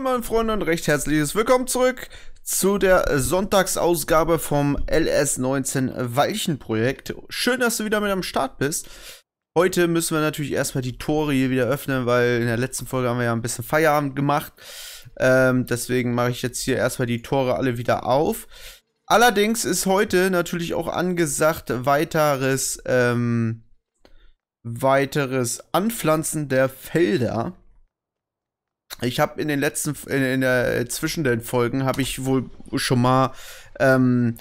Moin meine Freunde und recht herzliches Willkommen zurück zu der Sonntagsausgabe vom LS19 Weichenprojekt. Schön, dass du wieder mit am Start bist. Heute müssen wir natürlich erstmal die Tore hier wieder öffnen, weil in der letzten Folge haben wir ja ein bisschen Feierabend gemacht. Ähm, deswegen mache ich jetzt hier erstmal die Tore alle wieder auf. Allerdings ist heute natürlich auch angesagt weiteres, ähm, weiteres Anpflanzen der Felder ich habe in den letzten, in, in der, äh, zwischen den Folgen habe ich wohl schon mal ähm,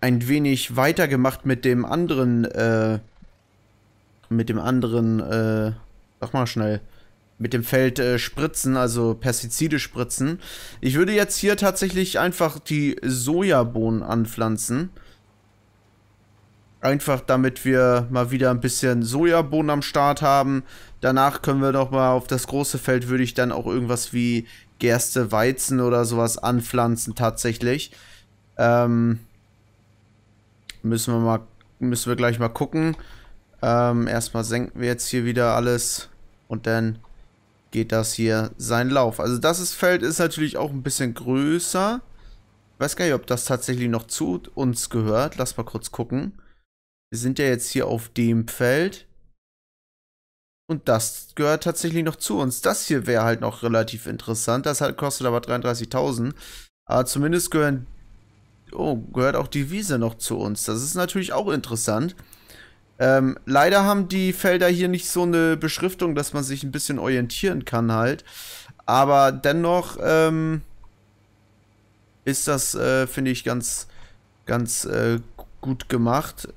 ein wenig weitergemacht mit dem anderen, äh, mit dem anderen, äh, sag mal schnell, mit dem Feld äh, spritzen, also Pestizide spritzen. Ich würde jetzt hier tatsächlich einfach die Sojabohnen anpflanzen. Einfach damit wir mal wieder ein bisschen Sojabohnen am Start haben. Danach können wir doch mal auf das große Feld, würde ich dann auch irgendwas wie Gerste, Weizen oder sowas anpflanzen tatsächlich. Ähm, müssen wir mal, müssen wir gleich mal gucken. Ähm, erstmal senken wir jetzt hier wieder alles und dann geht das hier seinen Lauf. Also das Feld ist natürlich auch ein bisschen größer. Ich weiß gar nicht, ob das tatsächlich noch zu uns gehört. Lass mal kurz gucken. Wir sind ja jetzt hier auf dem Feld. Und das gehört tatsächlich noch zu uns. Das hier wäre halt noch relativ interessant. Das halt kostet aber 33.000. Aber ah, zumindest gehören... Oh, gehört auch die Wiese noch zu uns. Das ist natürlich auch interessant. Ähm, leider haben die Felder hier nicht so eine Beschriftung, dass man sich ein bisschen orientieren kann halt. Aber dennoch ähm, ist das, äh, finde ich, ganz, ganz äh, gut gemacht.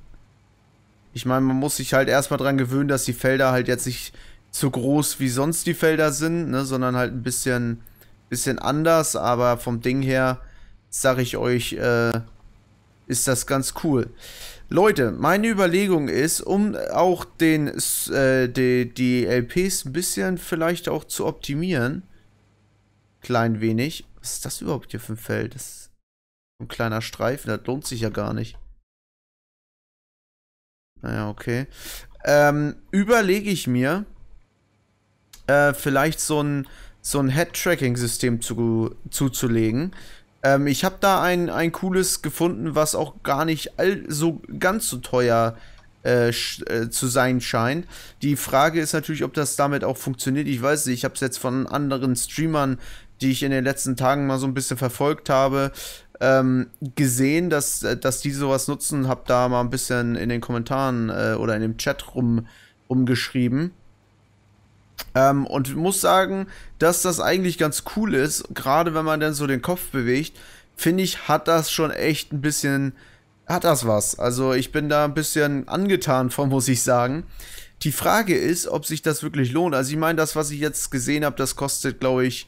Ich meine, man muss sich halt erstmal dran gewöhnen, dass die Felder halt jetzt nicht so groß wie sonst die Felder sind, ne, sondern halt ein bisschen, bisschen anders. Aber vom Ding her, sag ich euch, äh, ist das ganz cool. Leute, meine Überlegung ist, um auch den, äh, die, die LPs ein bisschen vielleicht auch zu optimieren, klein wenig. Was ist das überhaupt hier für ein Feld? Das ist ein kleiner Streifen, das lohnt sich ja gar nicht. Naja, okay. Ähm, überlege ich mir, äh, vielleicht so ein, so ein Head-Tracking-System zu, zuzulegen. Ähm, ich habe da ein, ein cooles gefunden, was auch gar nicht all, so ganz so teuer äh, äh, zu sein scheint. Die Frage ist natürlich, ob das damit auch funktioniert. Ich weiß nicht, ich habe es jetzt von anderen Streamern, die ich in den letzten Tagen mal so ein bisschen verfolgt habe, ähm, gesehen, dass, äh, dass die sowas nutzen, hab da mal ein bisschen in den Kommentaren äh, oder in dem Chat rum, rumgeschrieben. Ähm, und muss sagen, dass das eigentlich ganz cool ist, gerade wenn man dann so den Kopf bewegt, finde ich, hat das schon echt ein bisschen, hat das was. Also ich bin da ein bisschen angetan von, muss ich sagen. Die Frage ist, ob sich das wirklich lohnt. Also ich meine, das, was ich jetzt gesehen habe, das kostet, glaube ich,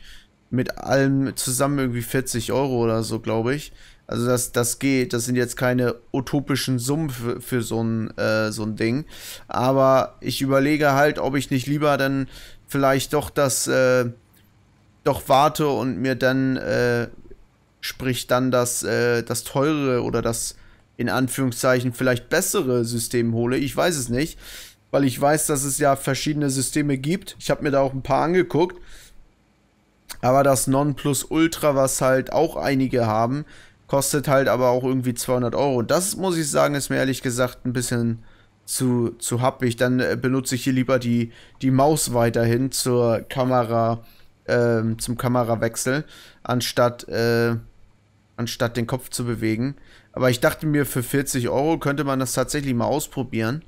mit allem zusammen irgendwie 40 Euro oder so, glaube ich. Also das, das geht, das sind jetzt keine utopischen Summen für, für so, ein, äh, so ein Ding. Aber ich überlege halt, ob ich nicht lieber dann vielleicht doch das, äh, doch warte und mir dann, äh, sprich dann das, äh, das teure oder das in Anführungszeichen vielleicht bessere System hole. Ich weiß es nicht, weil ich weiß, dass es ja verschiedene Systeme gibt. Ich habe mir da auch ein paar angeguckt aber das Nonplusultra, was halt auch einige haben, kostet halt aber auch irgendwie 200 Euro. Das muss ich sagen, ist mir ehrlich gesagt ein bisschen zu, zu happig. Dann äh, benutze ich hier lieber die, die Maus weiterhin zur Kamera, äh, zum Kamerawechsel, anstatt, äh, anstatt den Kopf zu bewegen. Aber ich dachte mir, für 40 Euro könnte man das tatsächlich mal ausprobieren.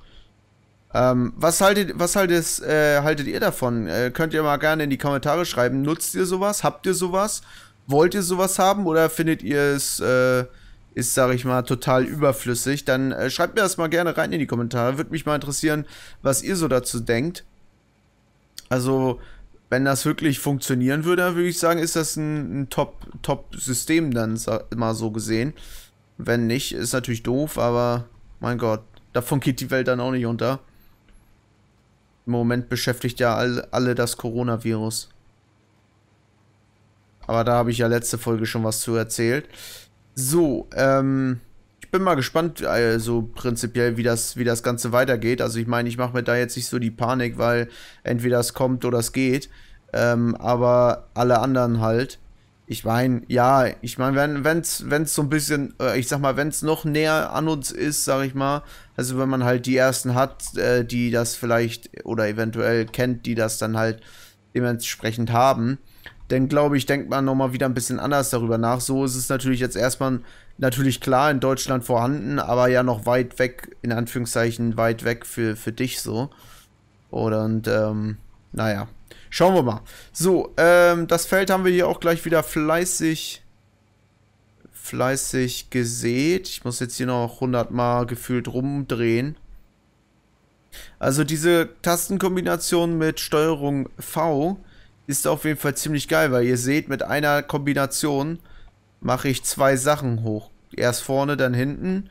Ähm, was haltet, was haltet, äh, haltet ihr davon? Äh, könnt ihr mal gerne in die Kommentare schreiben. Nutzt ihr sowas? Habt ihr sowas? Wollt ihr sowas haben oder findet ihr es, äh, ist, sag ich mal, total überflüssig? Dann äh, schreibt mir das mal gerne rein in die Kommentare. Würde mich mal interessieren, was ihr so dazu denkt. Also, wenn das wirklich funktionieren würde, würde ich sagen, ist das ein, ein Top-Top-System dann mal so gesehen. Wenn nicht, ist natürlich doof, aber mein Gott, davon geht die Welt dann auch nicht unter. Im Moment beschäftigt ja all, alle das Coronavirus. Aber da habe ich ja letzte Folge schon was zu erzählt. So, ähm, ich bin mal gespannt, also prinzipiell, wie das, wie das Ganze weitergeht. Also ich meine, ich mache mir da jetzt nicht so die Panik, weil entweder es kommt oder es geht. Ähm, aber alle anderen halt ich meine, ja, ich meine, wenn es wenn's so ein bisschen, äh, ich sag mal, wenn es noch näher an uns ist, sag ich mal, also wenn man halt die ersten hat, äh, die das vielleicht oder eventuell kennt, die das dann halt dementsprechend haben, dann glaube ich, denkt man nochmal wieder ein bisschen anders darüber nach. So ist es natürlich jetzt erstmal natürlich klar in Deutschland vorhanden, aber ja noch weit weg, in Anführungszeichen weit weg für, für dich so. Und ähm, naja. Schauen wir mal. So, ähm, das Feld haben wir hier auch gleich wieder fleißig, fleißig gesät. Ich muss jetzt hier noch 100 Mal gefühlt rumdrehen. Also diese Tastenkombination mit Steuerung V ist auf jeden Fall ziemlich geil, weil ihr seht, mit einer Kombination mache ich zwei Sachen hoch. Erst vorne, dann hinten.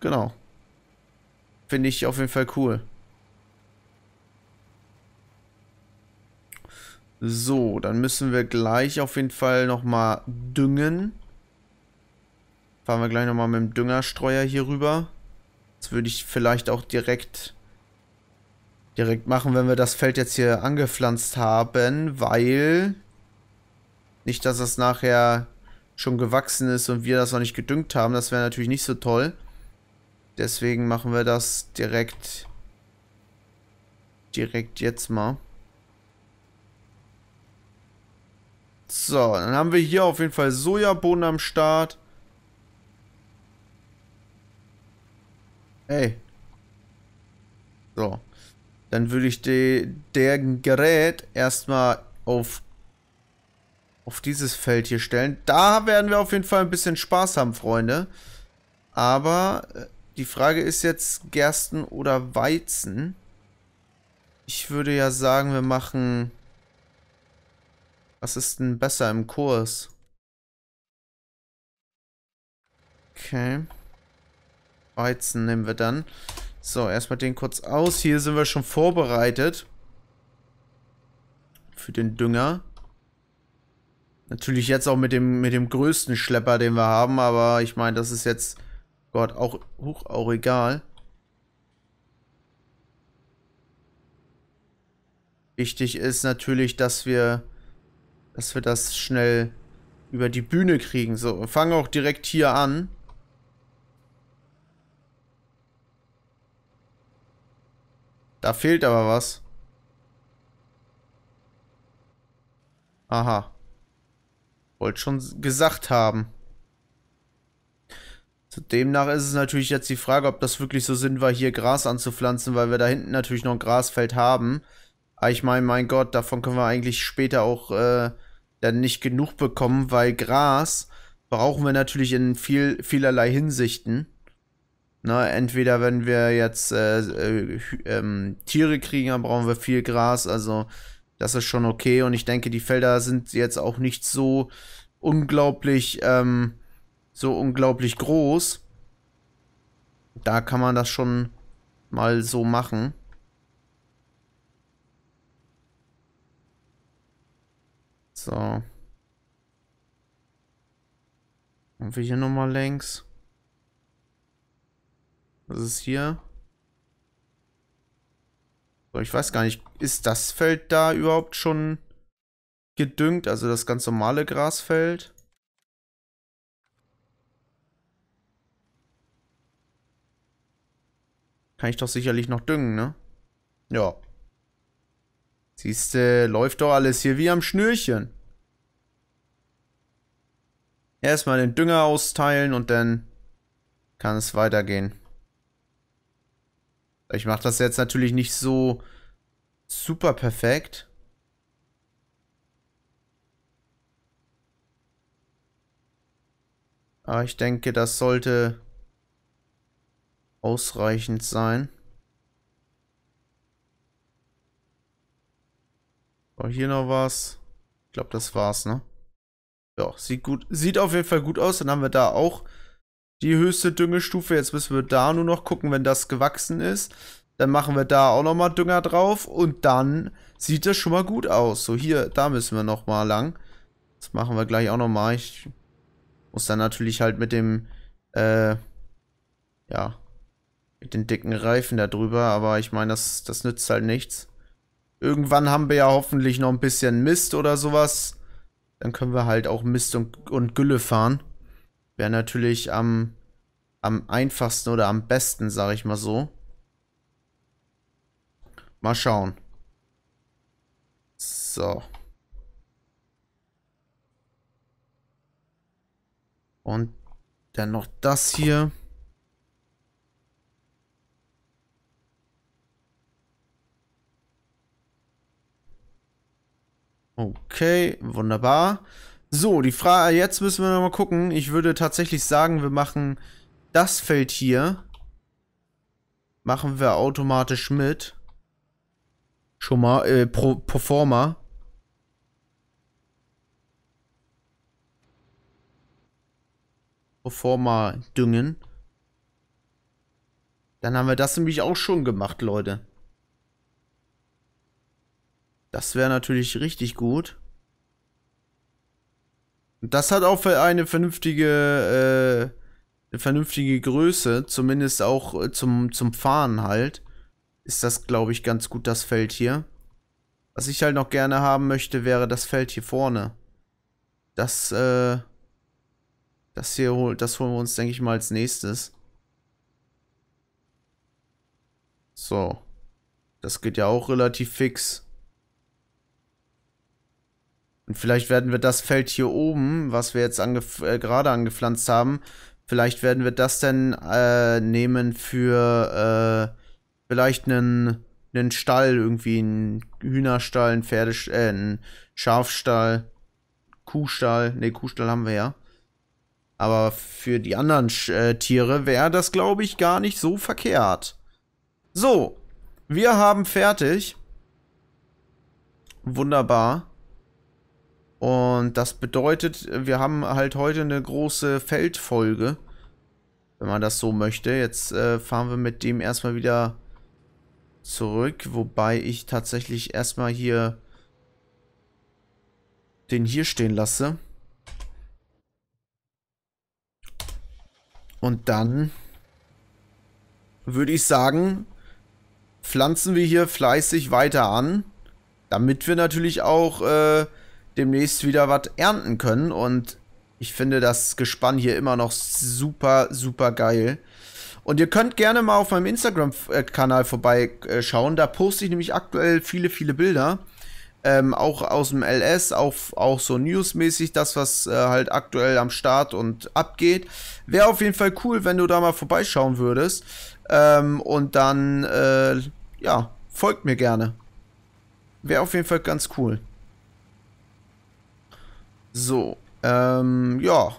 Genau. Finde ich auf jeden Fall cool. So, dann müssen wir gleich auf jeden Fall nochmal düngen. Fahren wir gleich nochmal mit dem Düngerstreuer hier rüber. Das würde ich vielleicht auch direkt, direkt machen, wenn wir das Feld jetzt hier angepflanzt haben, weil nicht, dass das nachher schon gewachsen ist und wir das noch nicht gedüngt haben. Das wäre natürlich nicht so toll. Deswegen machen wir das direkt, direkt jetzt mal. So, dann haben wir hier auf jeden Fall Sojabohnen am Start. Hey. So. Dann würde ich de, der Gerät erstmal auf, auf dieses Feld hier stellen. Da werden wir auf jeden Fall ein bisschen Spaß haben, Freunde. Aber äh, die Frage ist jetzt Gersten oder Weizen. Ich würde ja sagen, wir machen was ist denn besser im Kurs? Okay. Weizen nehmen wir dann. So, erstmal den kurz aus. Hier sind wir schon vorbereitet. Für den Dünger. Natürlich jetzt auch mit dem, mit dem größten Schlepper, den wir haben. Aber ich meine, das ist jetzt... Gott, auch, huch, auch egal. Wichtig ist natürlich, dass wir dass wir das schnell über die Bühne kriegen. So, fangen auch direkt hier an. Da fehlt aber was. Aha. Wollte schon gesagt haben. So, demnach ist es natürlich jetzt die Frage, ob das wirklich so Sinn war, hier Gras anzupflanzen, weil wir da hinten natürlich noch ein Grasfeld haben. Aber ah, ich meine, mein Gott, davon können wir eigentlich später auch äh, dann nicht genug bekommen, weil Gras brauchen wir natürlich in viel, vielerlei Hinsichten. Na, ne, entweder wenn wir jetzt äh, äh, ähm, Tiere kriegen, dann brauchen wir viel Gras. Also das ist schon okay. Und ich denke, die Felder sind jetzt auch nicht so unglaublich, ähm, so unglaublich groß. Da kann man das schon mal so machen. So. Und wir hier nochmal längs. Was ist hier? So, ich weiß gar nicht, ist das Feld da überhaupt schon gedüngt? Also das ganz normale Grasfeld? Kann ich doch sicherlich noch düngen, ne? Ja. Siehste, läuft doch alles hier wie am Schnürchen. Erstmal den Dünger austeilen und dann kann es weitergehen. Ich mache das jetzt natürlich nicht so super perfekt. Aber ich denke, das sollte ausreichend sein. War hier noch was? Ich glaube, das war's, ne? Ja, sieht gut. Sieht auf jeden Fall gut aus. Dann haben wir da auch die höchste Düngestufe. Jetzt müssen wir da nur noch gucken, wenn das gewachsen ist. Dann machen wir da auch nochmal Dünger drauf. Und dann sieht das schon mal gut aus. So, hier, da müssen wir nochmal lang. Das machen wir gleich auch nochmal. Ich muss dann natürlich halt mit dem, äh, ja, mit den dicken Reifen da drüber. Aber ich meine, das, das nützt halt nichts. Irgendwann haben wir ja hoffentlich noch ein bisschen Mist oder sowas. Dann können wir halt auch Mist und, und Gülle fahren. Wäre natürlich am, am einfachsten oder am besten, sag ich mal so. Mal schauen. So. Und dann noch das hier. Okay, wunderbar. So, die Frage, jetzt müssen wir nochmal gucken. Ich würde tatsächlich sagen, wir machen das Feld hier. Machen wir automatisch mit. Schon mal, äh, pro, Performer. Performer düngen. Dann haben wir das nämlich auch schon gemacht, Leute. Das wäre natürlich richtig gut. Das hat auch für eine vernünftige, äh, eine vernünftige Größe, zumindest auch äh, zum, zum Fahren halt. Ist das, glaube ich, ganz gut, das Feld hier. Was ich halt noch gerne haben möchte, wäre das Feld hier vorne. Das, äh, das hier holt, das holen wir uns, denke ich mal, als nächstes. So. Das geht ja auch relativ fix. Und vielleicht werden wir das Feld hier oben, was wir jetzt angef äh, gerade angepflanzt haben, vielleicht werden wir das dann äh, nehmen für äh, vielleicht einen, einen Stall, irgendwie einen Hühnerstall, einen, Pferdest äh, einen Schafstall, Kuhstall. Ne, Kuhstall haben wir ja. Aber für die anderen äh, Tiere wäre das, glaube ich, gar nicht so verkehrt. So, wir haben fertig. Wunderbar. Und das bedeutet, wir haben halt heute eine große Feldfolge, wenn man das so möchte. Jetzt äh, fahren wir mit dem erstmal wieder zurück, wobei ich tatsächlich erstmal hier den hier stehen lasse. Und dann würde ich sagen, pflanzen wir hier fleißig weiter an, damit wir natürlich auch äh, demnächst wieder was ernten können. Und ich finde das Gespann hier immer noch super, super geil. Und ihr könnt gerne mal auf meinem Instagram-Kanal vorbeischauen. Da poste ich nämlich aktuell viele, viele Bilder. Ähm, auch aus dem LS, auch, auch so newsmäßig, das, was äh, halt aktuell am Start und abgeht. Wäre auf jeden Fall cool, wenn du da mal vorbeischauen würdest. Ähm, und dann, äh, ja, folgt mir gerne. Wäre auf jeden Fall ganz cool. So, ähm, ja.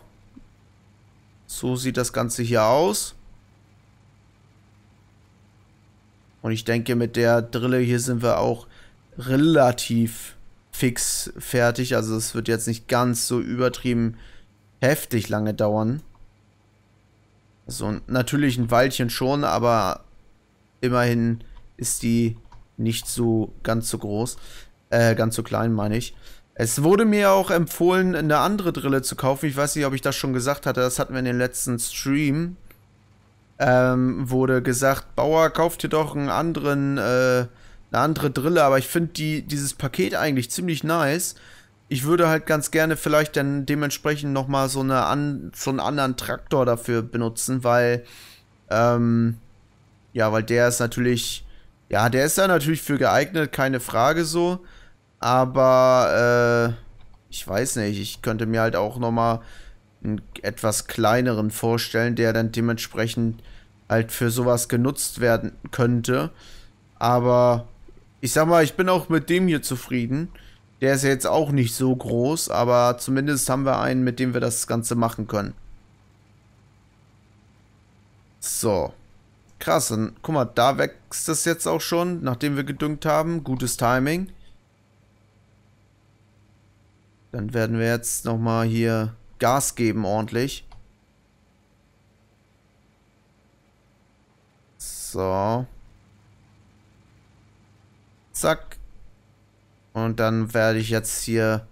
So sieht das Ganze hier aus. Und ich denke, mit der Drille hier sind wir auch relativ fix fertig. Also es wird jetzt nicht ganz so übertrieben heftig lange dauern. Also natürlich ein Weilchen schon, aber immerhin ist die nicht so ganz so groß. Äh, ganz so klein meine ich. Es wurde mir auch empfohlen, eine andere Drille zu kaufen. Ich weiß nicht, ob ich das schon gesagt hatte. Das hatten wir in den letzten Stream. Ähm, wurde gesagt, Bauer, kauft dir doch einen anderen, äh, eine andere Drille. Aber ich finde die, dieses Paket eigentlich ziemlich nice. Ich würde halt ganz gerne vielleicht dann dementsprechend nochmal so, eine an, so einen anderen Traktor dafür benutzen, weil, ähm, ja, weil der ist natürlich, ja, der ist da natürlich für geeignet, keine Frage so aber äh, ich weiß nicht, ich könnte mir halt auch nochmal einen etwas kleineren vorstellen, der dann dementsprechend halt für sowas genutzt werden könnte. Aber ich sag mal, ich bin auch mit dem hier zufrieden. Der ist ja jetzt auch nicht so groß, aber zumindest haben wir einen, mit dem wir das Ganze machen können. So. Krass, dann guck mal, da wächst das jetzt auch schon, nachdem wir gedüngt haben. Gutes Timing. Dann werden wir jetzt nochmal hier Gas geben ordentlich. So. Zack. Und dann werde ich jetzt hier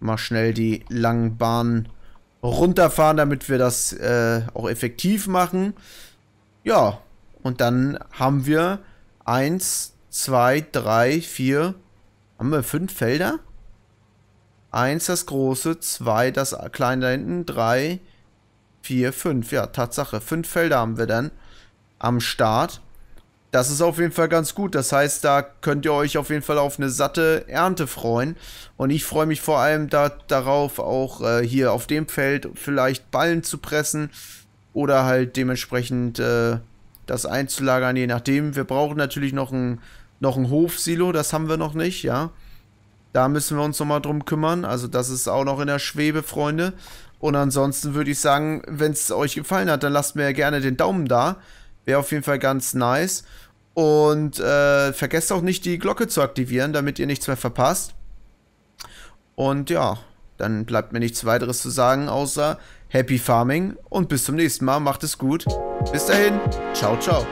mal schnell die langen Bahnen runterfahren, damit wir das äh, auch effektiv machen. Ja, und dann haben wir 1, 2, 3, 4. haben wir fünf Felder? Eins das große, zwei das kleine da hinten, drei, vier, fünf. Ja, Tatsache. Fünf Felder haben wir dann am Start. Das ist auf jeden Fall ganz gut. Das heißt, da könnt ihr euch auf jeden Fall auf eine satte Ernte freuen. Und ich freue mich vor allem da, darauf, auch äh, hier auf dem Feld vielleicht Ballen zu pressen oder halt dementsprechend äh, das einzulagern, je nachdem. Wir brauchen natürlich noch ein, noch ein Hofsilo, das haben wir noch nicht, ja. Da müssen wir uns nochmal drum kümmern. Also das ist auch noch in der Schwebe, Freunde. Und ansonsten würde ich sagen, wenn es euch gefallen hat, dann lasst mir ja gerne den Daumen da. Wäre auf jeden Fall ganz nice. Und äh, vergesst auch nicht, die Glocke zu aktivieren, damit ihr nichts mehr verpasst. Und ja, dann bleibt mir nichts weiteres zu sagen, außer Happy Farming und bis zum nächsten Mal. Macht es gut. Bis dahin. Ciao, ciao.